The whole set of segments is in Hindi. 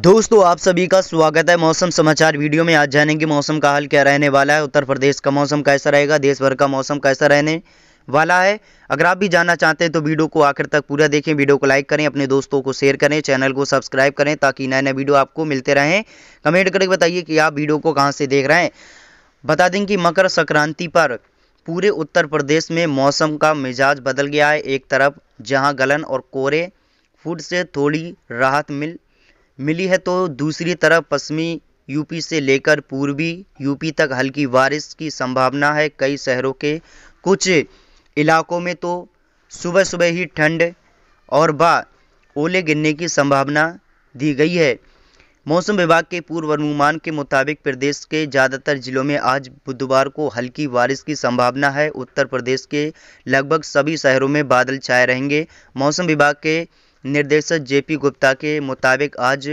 दोस्तों आप सभी का स्वागत है मौसम समाचार वीडियो में आज जानेंगे मौसम का हाल क्या रहने वाला है उत्तर प्रदेश का मौसम कैसा रहेगा देश भर का मौसम कैसा रहने वाला है अगर आप भी जानना चाहते हैं तो वीडियो को आखिर तक पूरा देखें वीडियो को लाइक करें अपने दोस्तों को शेयर करें चैनल को सब्सक्राइब करें ताकि नए नए वीडियो आपको मिलते रहें कमेंट करके बताइए कि आप वीडियो को कहाँ से देख रहे हैं बता दें कि मकर संक्रांति पर पूरे उत्तर प्रदेश में मौसम का मिजाज बदल गया है एक तरफ जहाँ गलन और कोरे फूड से थोड़ी राहत मिल मिली है तो दूसरी तरफ पश्चिमी यूपी से लेकर पूर्वी यूपी तक हल्की बारिश की संभावना है कई शहरों के कुछ इलाकों में तो सुबह सुबह ही ठंड और बा ओले गिरने की संभावना दी गई है मौसम विभाग के पूर्वानुमान के मुताबिक प्रदेश के ज़्यादातर जिलों में आज बुधवार को हल्की बारिश की संभावना है उत्तर प्रदेश के लगभग सभी शहरों में बादल छाए रहेंगे मौसम विभाग के निर्देशक जेपी गुप्ता के मुताबिक आज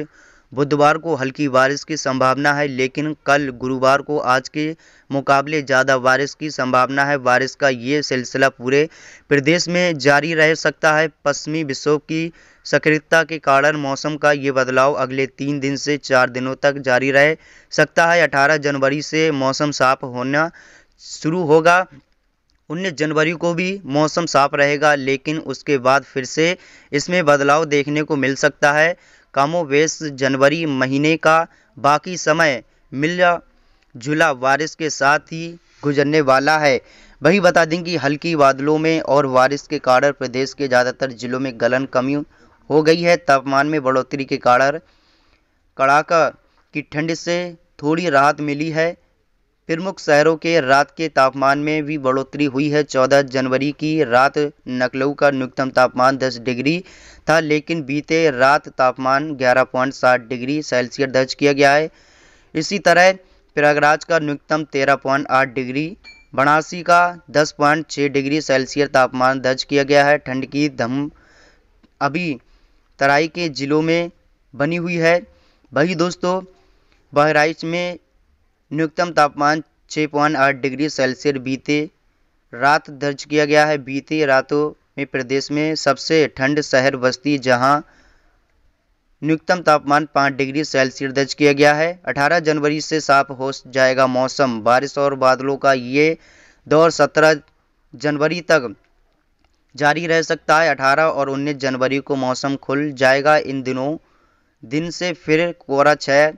बुधवार को हल्की बारिश की संभावना है लेकिन कल गुरुवार को आज के मुकाबले ज़्यादा बारिश की संभावना है बारिश का ये सिलसिला पूरे प्रदेश में जारी रह सकता है पश्चिमी विश्व की सक्रियता के कारण मौसम का ये बदलाव अगले तीन दिन से चार दिनों तक जारी रह सकता है 18 जनवरी से मौसम साफ होना शुरू होगा उन्नीस जनवरी को भी मौसम साफ रहेगा लेकिन उसके बाद फिर से इसमें बदलाव देखने को मिल सकता है कामोवेश जनवरी महीने का बाकी समय मिला जुला बारिश के साथ ही गुजरने वाला है वही बता दें कि हल्की बादलों में और बारिश के कारण प्रदेश के ज़्यादातर जिलों में गलन कमी हो गई है तापमान में बढ़ोतरी के कारण कड़ाका की ठंड से थोड़ी राहत मिली है प्रमुख शहरों के रात के तापमान में भी बढ़ोतरी हुई है 14 जनवरी की रात नकलऊ का न्यूनतम तापमान 10 डिग्री था लेकिन बीते रात तापमान 11.7 डिग्री सेल्सियस दर्ज किया गया है इसी तरह प्रयागराज का न्यूनतम 13.8 डिग्री वाराणसी का 10.6 डिग्री सेल्सियस तापमान दर्ज किया गया है ठंड की धम अभी तराई के ज़िलों में बनी हुई है वही दोस्तों बहराइच में न्यूनतम तापमान छः पॉइंट आठ डिग्री सेल्सियस बीते रात दर्ज किया गया है बीते रातों में प्रदेश में सबसे ठंड शहर बस्ती जहां न्यूनतम तापमान पाँच डिग्री सेल्सियस दर्ज किया गया है 18 जनवरी से साफ हो जाएगा मौसम बारिश और बादलों का ये दौर 17 जनवरी तक जारी रह सकता है 18 और 19 जनवरी को मौसम खुल जाएगा इन दिनों दिन से फिर कोहरा छः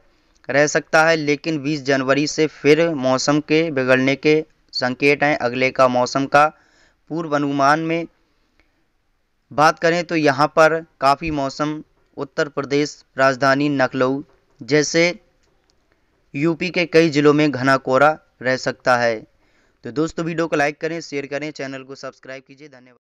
रह सकता है लेकिन 20 जनवरी से फिर मौसम के बिगड़ने के संकेत हैं अगले का मौसम का पूर्वानुमान में बात करें तो यहाँ पर काफ़ी मौसम उत्तर प्रदेश राजधानी लखनऊ जैसे यूपी के कई ज़िलों में घना कोहरा रह सकता है तो दोस्तों वीडियो को लाइक करें शेयर करें चैनल को सब्सक्राइब कीजिए धन्यवाद